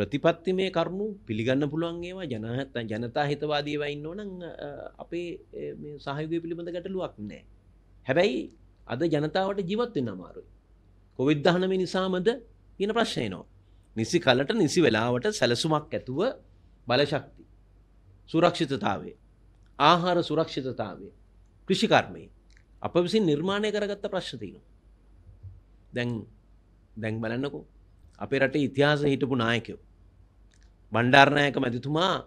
ප්‍රතිපත්තිමය කරුණු පිළිගන්න පුළුවන් ඒවා ජනහත් ජනතා හිතවාදීවයින්න ඕනං අපේ සහයුගය පිළිබඳ ගැටලුවක් නෑ. හැබැයි අද ජනතාවට ජීවත්වෙන්න අමාරුයි. කොවිද්ධානම නිසාමද කියන ප්‍රශ්නයනවා. නිසි කලට නිසි වෙලාවට සැලසුමක් ඇතුව බලශක්ති. සුරක්ෂිතතාවේ. ආහාර සුරක්ෂිතතාවේ. කෘෂිකර්මය. අප විසින් නිර්මාණය කරගත්ත ප්‍රශ්තිනවා. දැන් දැන් බලන්නකෝ අපේ රට ඉතිහාස හිටපු නායකයෝ බණ්ඩාර්ණයක මැතිතුමා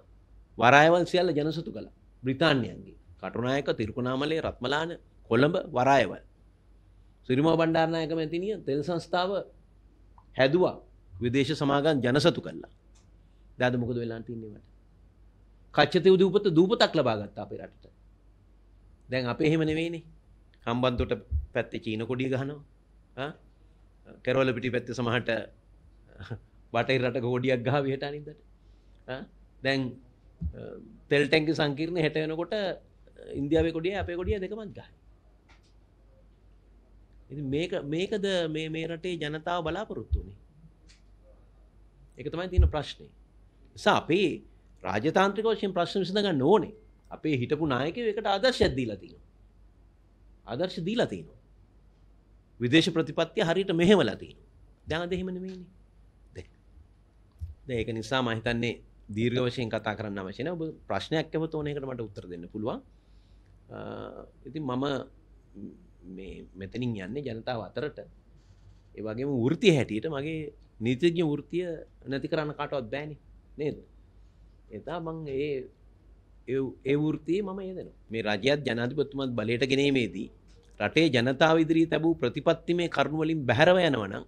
වරායවල් සියල්ල ජනසතු කළ බ්‍රතාන්යන්ගේ කටුනායක තිරකුණාමලේ රත්මලාන කොළඹ වරායවල්. සිරිම බණ්ඩාර්ණයක මැතිනිය තෙල් සංස්ථාව හැදවා විදේශ සමාගන් ජනසතු කල්ලා දෑද මොකද වෙලාන්ටන්නේවට. කච්චත උදූපත දූපතක් ලබාගත්තා අපේ රටට. දැන් අප එහෙම නෙවෙේනේ කම්බන්තොට පැත්තේ චීන කොඩි ගහනවා කෙරවල පිටි පැත්ත සමහට බටයි රට ගෝඩියක් ගහ විහට අනිදට දැන් තෙල්ටැන්ක සංකීරණ හැට වෙනකොට ඉන්දියාව කොඩිය අපේ කොඩිය දෙකමත් ගහ මේකද මේ මේ රටේ ජනතාව බලාපොරොත්තුනේ එක තමයි තියෙන ප්‍රශ්නය නිසා අපේ රාජතාන්ත්‍රික වශයෙන් ප්‍රශ්න විසඳගන්න ඕනේ අපේ හිටපු නායක එකට ආදර්ශයක් දීලා තියෙනවා ආදර්ශ දීලා තියෙනවා විදේශ ප්‍රතිපත්තිය හරියට මෙහෙමලා තියෙනවා දැන් අද එහෙම නෙමෙයිනේ දැන් ඒක නිසා මම හිතන්නේ දීර්ග වශයෙන් කතා කරන්න අවශන ඔබ ප්‍රශ්නයක් ඇව තෝනයකට මට උත්තර දෙන්න පුළුවන් ඉති මම මෙතනින් යන්නේ ජනතාව අතරට ඒවගේම වෘතිය හැටියට මගේ නීතිජ්‍ය වෘතිය නැති කරන්න කටවත් බෑනි නේද එතා මං ඒ ඒ වෘතිය මම ඒදන මේ රජයත් ජනාධිපතුමත් බලයට ගෙනීමේදී රටේ ජනතාව ඉදිරී තැබූ ප්‍රතිපත්ති මේ කරුණුවලින් බැහරව යනවනම්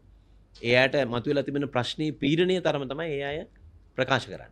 එයට මතුවෙලා තිබෙන ප්‍රශ්නය පීරණය තරම තමයි ඒ අය ප්‍රකාශ කරන්නේ